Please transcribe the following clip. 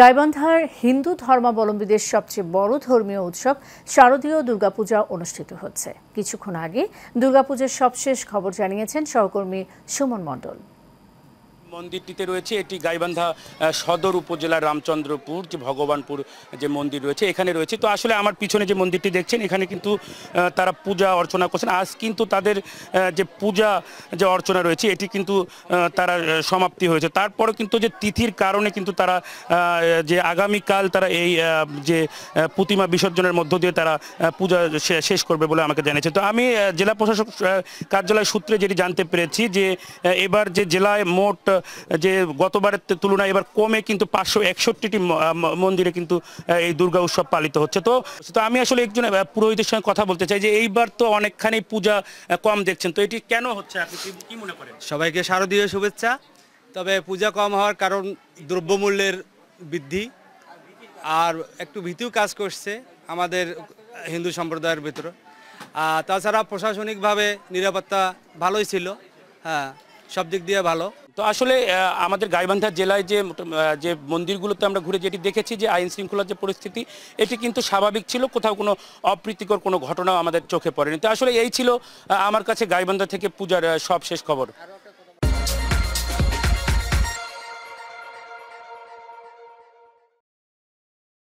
গাইবান্ধার হিন্দু ধর্মাবলম্বীদের সবচেয়ে বড় ধর্মীয় উৎসব শারদীয় দুর্গাপূজা অনুষ্ঠিত হচ্ছে কিছুক্ষণ আগে দুর্গাপূজার সবশেষ খবর জানিয়েছেন সহকর্মী সুমন মণ্ডল মন্দিরটিতে রয়েছে এটি গাইবান্ধা সদর উপজেলার রামচন্দ্রপুর যে ভগবানপুর যে মন্দির রয়েছে এখানে রয়েছে তো আসলে আমার পিছনে যে মন্দিরটি দেখছেন এখানে কিন্তু তারা পূজা অর্চনা করছেন আজ কিন্তু তাদের যে পূজা যে অর্চনা রয়েছে এটি কিন্তু তারা সমাপ্তি হয়েছে তারপরে কিন্তু যে তিথির কারণে কিন্তু তারা যে আগামীকাল তারা এই যে প্রতিমা বিসর্জনের মধ্য দিয়ে তারা পূজা শেষ করবে বলে আমাকে জানিয়েছে তো আমি জেলা প্রশাসক কার্যালয় সূত্রে যেটি জানতে পেরেছি যে এবার যে জেলায় মোট যে গতবারের তুলনায় এবার কমে কিন্তু পাঁচশো একষট্টিটি মন্দিরে কিন্তু এই দুর্গা উৎসব পালিত হচ্ছে তো তো আমি আসলে একজন পুরোহিতের সঙ্গে কথা বলতে চাই যে এইবার তো অনেকখানি পূজা কম দেখছেন তো এটি কেন হচ্ছে আপনি কি মনে করেন সবাইকে শারদীয় শুভেচ্ছা তবে পূজা কম হওয়ার কারণ দ্রব্যমূল্যের বৃদ্ধি আর একটু ভীতিও কাজ করছে আমাদের হিন্দু সম্প্রদায়ের ভিতরে তাছাড়া প্রশাসনিকভাবে নিরাপত্তা ভালোই ছিল হ্যাঁ সব দিক দিয়ে ভালো তো আসলে আমাদের গাইবান্ধা জেলায় যে যে মন্দিরগুলোতে আমরা ঘুরে যেটি দেখেছি যে আইন শৃঙ্খলার যে পরিস্থিতি এটি কিন্তু স্বাভাবিক ছিল কোথাও কোনো অপ্রীতিকর কোনো ঘটনাও আমাদের চোখে পড়েনি তো আসলে এই ছিল আমার কাছে গাইবান্ধা থেকে পূজার সব শেষ খবর